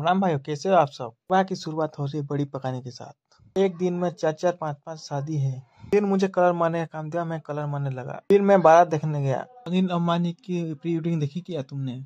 राम भाई कैसे हो आप सब वहाँ की शुरुआत हो रही है बड़ी पकाने के साथ एक दिन में चार चार पाँच पाँच शादी है फिर मुझे कलर मारने का काम दिया मैं कलर मारने लगा फिर मैं बारात देखने गया अनिल अम्बानी की प्री वेडिंग देखी क्या तुमने